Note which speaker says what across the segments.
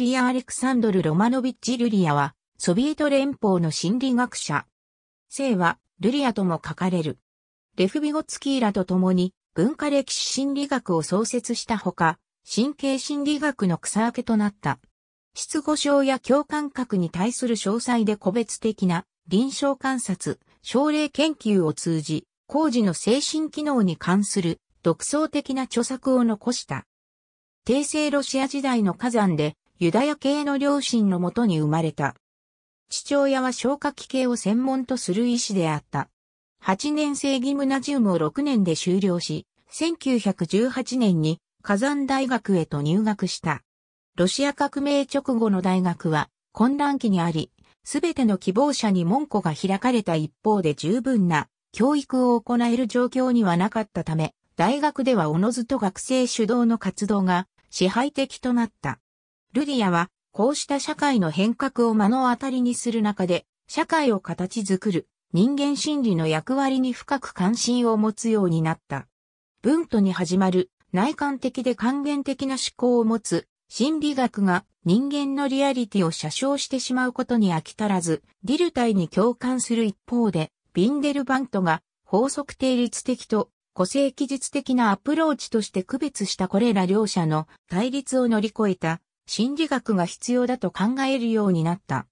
Speaker 1: リア・アレクサンドル・ロマノビッチ・ルリアは、ソビエト連邦の心理学者。姓は、ルリアとも書かれる。レフビゴツキーらと共に、文化歴史心理学を創設したほか、神経心理学の草分けとなった。失語症や共感覚に対する詳細で個別的な臨床観察、症例研究を通じ、工事の精神機能に関する独創的な著作を残した。帝政ロシア時代の火山でユダヤ系の両親のもとに生まれた。父親は消化器系を専門とする医師であった。8年生ギムナジウムを6年で修了し、1918年に火山大学へと入学した。ロシア革命直後の大学は混乱期にあり、すべての希望者に門戸が開かれた一方で十分な教育を行える状況にはなかったため、大学ではおのずと学生主導の活動が支配的となった。ルディアは、こうした社会の変革を目の当たりにする中で、社会を形作る人間心理の役割に深く関心を持つようになった。文都に始まる内観的で還元的な思考を持つ心理学が人間のリアリティを写照してしまうことに飽き足らず、ディルタイに共感する一方で、ビンデルバントが法則定律的と個性記述的なアプローチとして区別したこれら両者の対立を乗り越えた心理学が必要だと考えるようになった。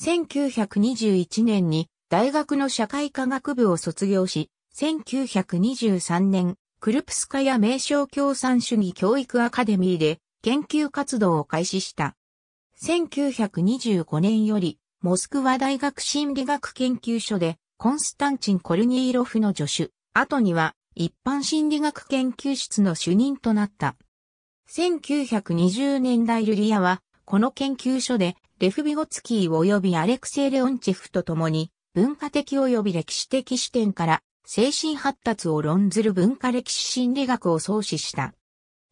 Speaker 1: 1921年に大学の社会科学部を卒業し、1923年、クルプスカや名称共産主義教育アカデミーで研究活動を開始した。1925年より、モスクワ大学心理学研究所で、コンスタンチン・コルニーロフの助手、後には一般心理学研究室の主任となった。1920年代ルリアは、この研究所で、レフビゴツキー及びアレクセイ・レオンチェフと共に、文化的及び歴史的視点から、精神発達を論ずる文化歴史心理学を創始した。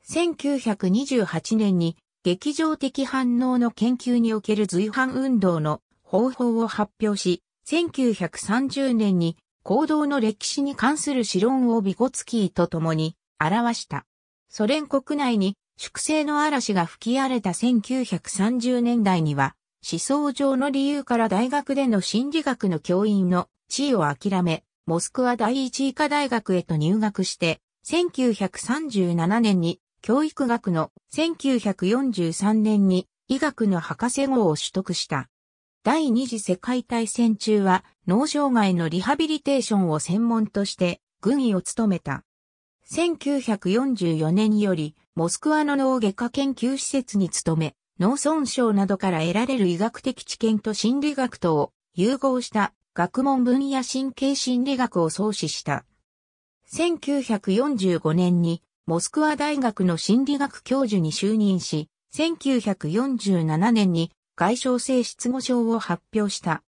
Speaker 1: 1928年に、劇場的反応の研究における随伴運動の方法を発表し、1930年に行動の歴史に関する資論をビゴツキーと共に表した。ソ連国内に粛清の嵐が吹き荒れた1930年代には、思想上の理由から大学での心理学の教員の地位を諦め、モスクワ第一医科大学へと入学して、1937年に教育学の、1943年に医学の博士号を取得した。第二次世界大戦中は脳障害のリハビリテーションを専門として軍医を務めた。1944年よりモスクワの脳外科研究施設に勤め、脳損傷などから得られる医学的知見と心理学とを融合した学問分野神経心理学を創始した。1945年にモスクワ大学の心理学教授に就任し、1947年に外傷性失語症を発表した。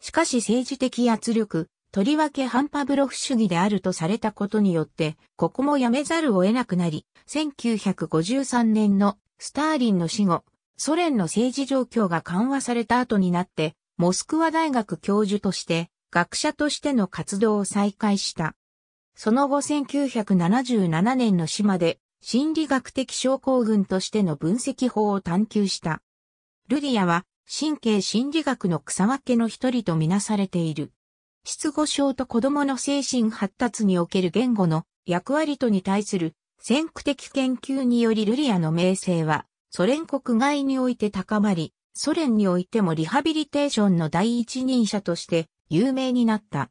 Speaker 1: しかし政治的圧力、とりわけ反パブロフ主義であるとされたことによって、ここもやめざるを得なくなり、1953年のスターリンの死後、ソ連の政治状況が緩和された後になって、モスクワ大学教授として、学者としての活動を再開した。その後1977年の島で、心理学的症候群としての分析法を探求した。ルディアは神経心理学の草分けの一人とみなされている。失語症と子供の精神発達における言語の役割とに対する先駆的研究によりルリアの名声はソ連国外において高まり、ソ連においてもリハビリテーションの第一人者として有名になった。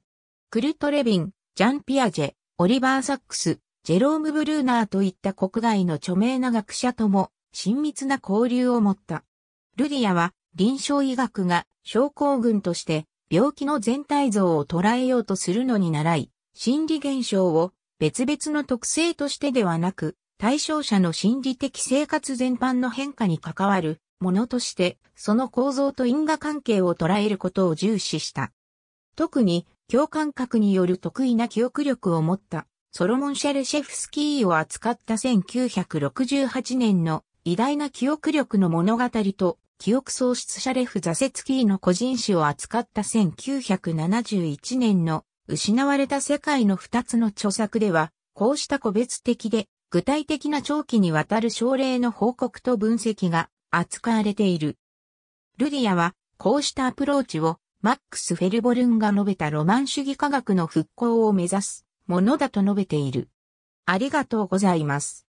Speaker 1: クルトレビン、ジャン・ピアジェ、オリバー・サックス、ジェローム・ブルーナーといった国外の著名な学者とも親密な交流を持った。ルリアは臨床医学が症候群として病気の全体像を捉えようとするのに習い、心理現象を別々の特性としてではなく、対象者の心理的生活全般の変化に関わるものとして、その構造と因果関係を捉えることを重視した。特に、共感覚による得意な記憶力を持ったソロモン・シェルシェフスキーを扱った1968年の偉大な記憶力の物語と記憶喪失者レフ・ザセツキーの個人史を扱った1971年の失われた世界の2つの著作では、こうした個別的で具体的な長期にわたる症例の報告と分析が扱われている。ルディアは、こうしたアプローチをマックス・フェルボルンが述べたロマン主義科学の復興を目指すものだと述べている。ありがとうございます。